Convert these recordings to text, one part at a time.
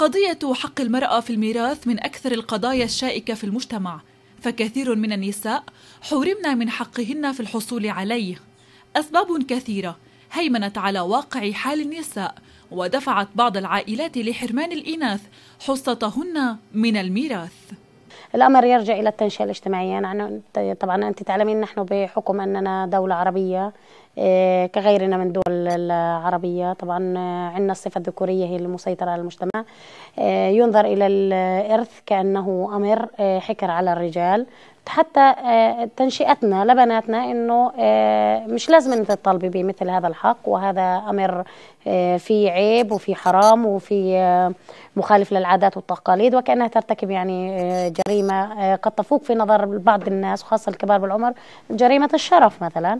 قضية حق المرأة في الميراث من أكثر القضايا الشائكة في المجتمع، فكثير من النساء حرمن من حقهن في الحصول عليه. أسباب كثيرة هيمنت على واقع حال النساء ودفعت بعض العائلات لحرمان الإناث حصتهن من الميراث. الأمر يرجع إلى التنشئة الاجتماعية نحن طبعا أنت تعلمين نحن بحكم أننا دولة عربية آه، كغيرنا من الدول العربية طبعا آه، عندنا الصفة الذكورية هي المسيطرة على المجتمع آه، ينظر إلى الإرث كأنه أمر حكر على الرجال حتى آه، تنشئتنا لبناتنا انه آه، مش لازم انت تطالبي بمثل هذا الحق وهذا امر آه، في عيب وفي حرام وفي مخالف للعادات والتقاليد وكانها ترتكب يعني جريمه قد تفوق في نظر بعض الناس وخاصه الكبار بالعمر جريمه الشرف مثلا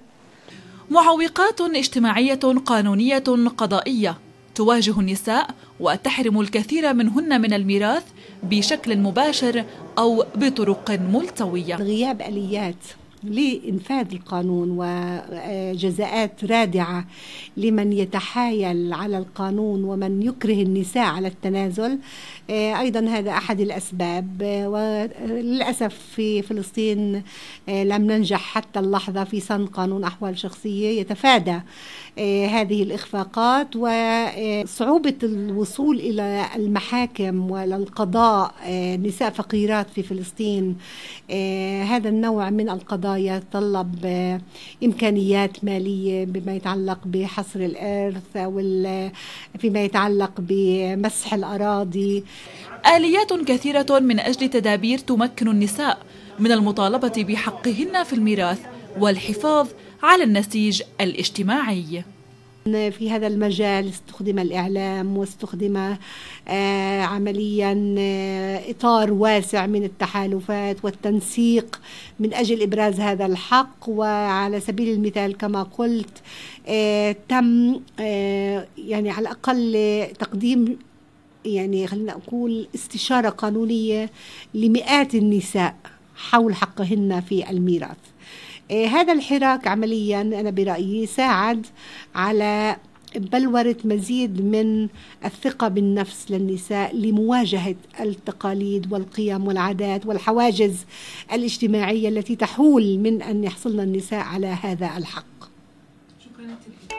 معوقات اجتماعيه قانونيه قضائيه تواجه النساء وتحرم الكثير منهن من الميراث بشكل مباشر أو بطرق ملتوية غياب آليات لإنفاذ القانون وجزاءات رادعة لمن يتحايل على القانون ومن يكره النساء على التنازل آه، أيضا هذا أحد الأسباب آه، وللأسف في فلسطين آه، لم ننجح حتى اللحظة في صن قانون أحوال شخصية يتفادى هذه الإخفاقات وصعوبة الوصول إلى المحاكم والقضاء نساء فقيرات في فلسطين هذا النوع من القضاء يتطلب آه، إمكانيات مالية بما يتعلق بحصر الإرث أو آه، فيما يتعلق بمسح الأراضي آليات كثيرة من أجل تدابير تمكن النساء من المطالبة بحقهن في الميراث والحفاظ على النسيج الاجتماعي في هذا المجال استخدم الإعلام واستخدم آه، عمليا آه، إطار واسع من التحالفات والتنسيق من أجل إبراز هذا الحق وعلى سبيل المثال كما قلت آه، تم يعني على الأقل تقديم يعني خلينا نقول استشارة قانونية لمئات النساء حول حقهن في الميراث إيه، هذا الحراك عمليا أنا برأيي ساعد على بلورة مزيد من الثقة بالنفس للنساء لمواجهة التقاليد والقيم والعادات والحواجز الاجتماعية التي تحول من أن يحصلن النساء على هذا الحق شكرا